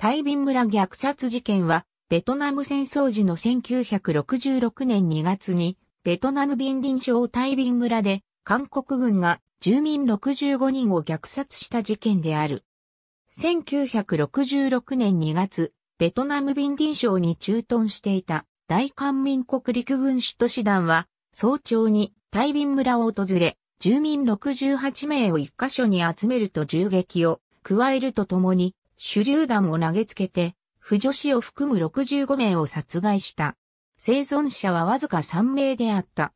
大便村虐殺事件は、ベトナム戦争時の1966年2月に、ベトナムビンディン省大便村で、韓国軍が住民65人を虐殺した事件である。1966年2月、ベトナムビンディン省に駐屯していた大韓民国陸軍首都師団は、早朝に大便村を訪れ、住民68名を一箇所に集めると銃撃を加えるとともに、手榴弾を投げつけて、婦女子を含む65名を殺害した。生存者はわずか3名であった。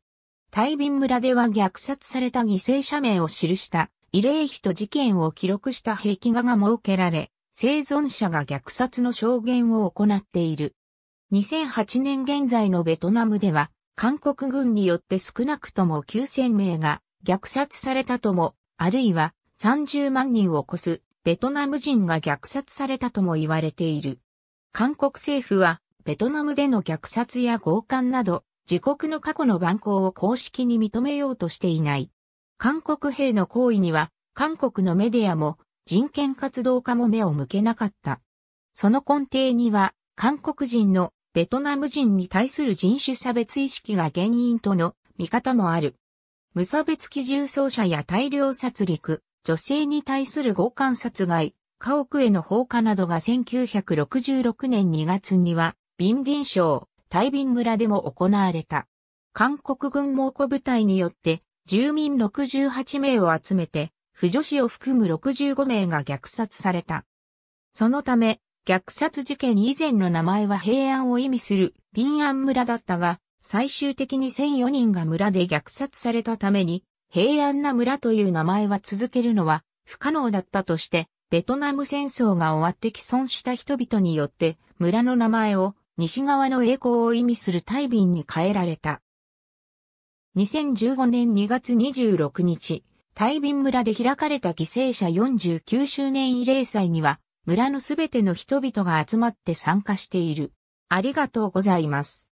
大便村では虐殺された犠牲者名を記した慰霊碑と事件を記録した壁画が設けられ、生存者が虐殺の証言を行っている。2008年現在のベトナムでは、韓国軍によって少なくとも9000名が虐殺されたとも、あるいは30万人を超すベトナム人が虐殺されたとも言われている。韓国政府は、ベトナムでの虐殺や強姦など、自国の過去の蛮行を公式に認めようとしていない。韓国兵の行為には、韓国のメディアも人権活動家も目を向けなかった。その根底には、韓国人のベトナム人に対する人種差別意識が原因との見方もある。無差別機銃掃者や大量殺戮、女性に対する強姦殺害、家屋への放火などが1966年2月には、ビンディン省、タイビン村でも行われた。韓国軍猛虎部隊によって、住民68名を集めて、婦女子を含む65名が虐殺された。そのため、虐殺事件以前の名前は平安を意味するビンアン村だったが、最終的に1004人が村で虐殺されたために、平安な村という名前は続けるのは不可能だったとして、ベトナム戦争が終わって既存した人々によって村の名前を西側の栄光を意味する大便に変えられた。2015年2月26日、大便村で開かれた犠牲者49周年慰霊祭には、村のすべての人々が集まって参加している。ありがとうございます。